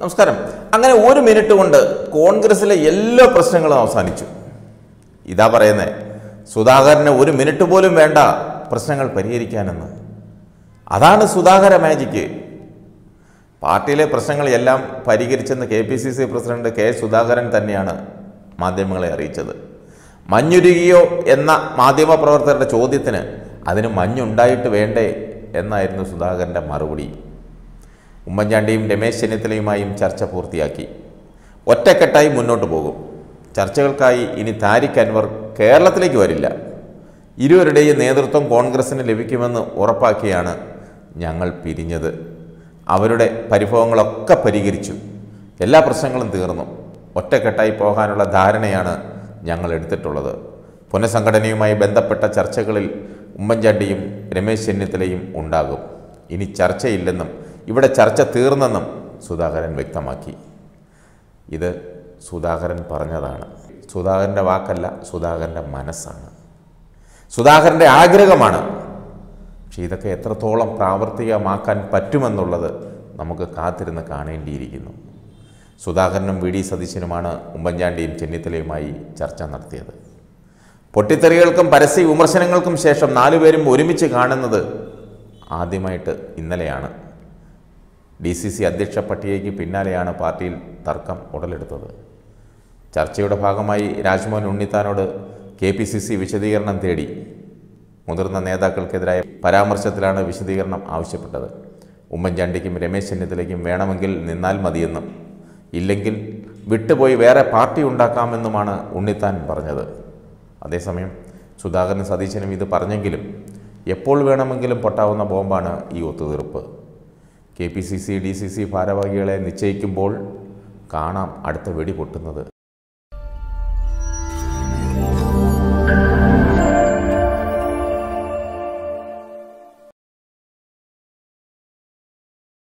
നമസ്കാരം അങ്ങനെ ഒരു മിനിറ്റ് കൊണ്ട് കോൺഗ്രസിലെ എല്ലാ പ്രശ്നങ്ങളും അവസാനിച്ചു ഇതാ പറയുന്നത് സുധാകരന് ഒരു മിനിറ്റ് പോലും വേണ്ട പ്രശ്നങ്ങൾ പരിഹരിക്കാനെന്ന് അതാണ് സുധാകര മാജിക്ക് പാർട്ടിയിലെ പ്രശ്നങ്ങളെല്ലാം പരിഹരിച്ചെന്ന് K P C C president K Sudhakaran തന്നെയാണ് മാധ്യമങ്ങളെ അറിയിച്ചത് മഞ്ഞുരുകിയോ എന്ന മാധ്യമപ്രവർത്തകരുടെ ചോദ്യത്തിന് അതിന് മഞ്ഞുണ്ടായിട്ട് വേണ്ടേ എന്നായിരുന്നു സുധാകരൻ്റെ മറുപടി ഉമ്മൻചാണ്ടിയും രമേശ് ചെന്നിത്തലയുമായും ചർച്ച പൂർത്തിയാക്കി ഒറ്റക്കെട്ടായി മുന്നോട്ട് പോകും ചർച്ചകൾക്കായി ഇനി താരിഖ് അൻവർ കേരളത്തിലേക്ക് വരില്ല ഇരുവരുടെയും നേതൃത്വം കോൺഗ്രസിന് ലഭിക്കുമെന്ന് ഉറപ്പാക്കിയാണ് ഞങ്ങൾ പിരിഞ്ഞത് അവരുടെ പരിഭവങ്ങളൊക്കെ പരിഹരിച്ചു എല്ലാ പ്രശ്നങ്ങളും തീർന്നു ഒറ്റക്കെട്ടായി പോകാനുള്ള ധാരണയാണ് ഞങ്ങൾ എടുത്തിട്ടുള്ളത് പുനഃസംഘടനയുമായി ബന്ധപ്പെട്ട ചർച്ചകളിൽ ഉമ്മൻചാണ്ടിയും രമേശ് ചെന്നിത്തലയും ഉണ്ടാകും ഇനി ചർച്ചയില്ലെന്നും ഇവിടെ ചർച്ച തീർന്നെന്നും സുധാകരൻ വ്യക്തമാക്കി ഇത് സുധാകരൻ പറഞ്ഞതാണ് സുധാകരൻ്റെ വാക്കല്ല സുധാകരൻ്റെ മനസ്സാണ് സുധാകരൻ്റെ ആഗ്രഹമാണ് പക്ഷെ ഇതൊക്കെ എത്രത്തോളം പ്രാവർത്തികമാക്കാൻ പറ്റുമെന്നുള്ളത് നമുക്ക് കാത്തിരുന്ന് കാണേണ്ടിയിരിക്കുന്നു സുധാകരനും വി ഡി സതീശനുമാണ് ഉമ്മൻചാണ്ടിയും ചെന്നിത്തലയുമായി ചർച്ച നടത്തിയത് പൊട്ടിത്തെറികൾക്കും പരസ്യ വിമർശനങ്ങൾക്കും ശേഷം നാലുപേരും ഒരുമിച്ച് കാണുന്നത് ആദ്യമായിട്ട് ഇന്നലെയാണ് ഡി സി സി അധ്യക്ഷ പട്ടികയ്ക്ക് പിന്നാലെയാണ് പാർട്ടിയിൽ തർക്കം ഉടലെടുത്തത് ചർച്ചയുടെ ഭാഗമായി രാജ്മോഹൻ ഉണ്ണിത്താനോട് കെ പി സി സി വിശദീകരണം തേടി മുതിർന്ന നേതാക്കൾക്കെതിരായ പരാമർശത്തിലാണ് വിശദീകരണം ആവശ്യപ്പെട്ടത് ഉമ്മൻചാണ്ടിക്കും രമേശ് ചെന്നിത്തലയ്ക്കും വേണമെങ്കിൽ നിന്നാൽ മതിയെന്നും ഇല്ലെങ്കിൽ വിട്ടുപോയി വേറെ പാർട്ടി ഉണ്ടാക്കാമെന്നുമാണ് ഉണ്ണിത്താൻ പറഞ്ഞത് അതേസമയം സുധാകരൻ സതീശനും ഇത് പറഞ്ഞെങ്കിലും എപ്പോൾ വേണമെങ്കിലും പൊട്ടാവുന്ന ബോംബാണ് ഈ ഒത്തുതീർപ്പ് K P C C D C C ഭാരവാഹികളെ നിശ്ചയിക്കുമ്പോൾ കാണാം അടുത്ത വെടി പൊട്ടുന്നത്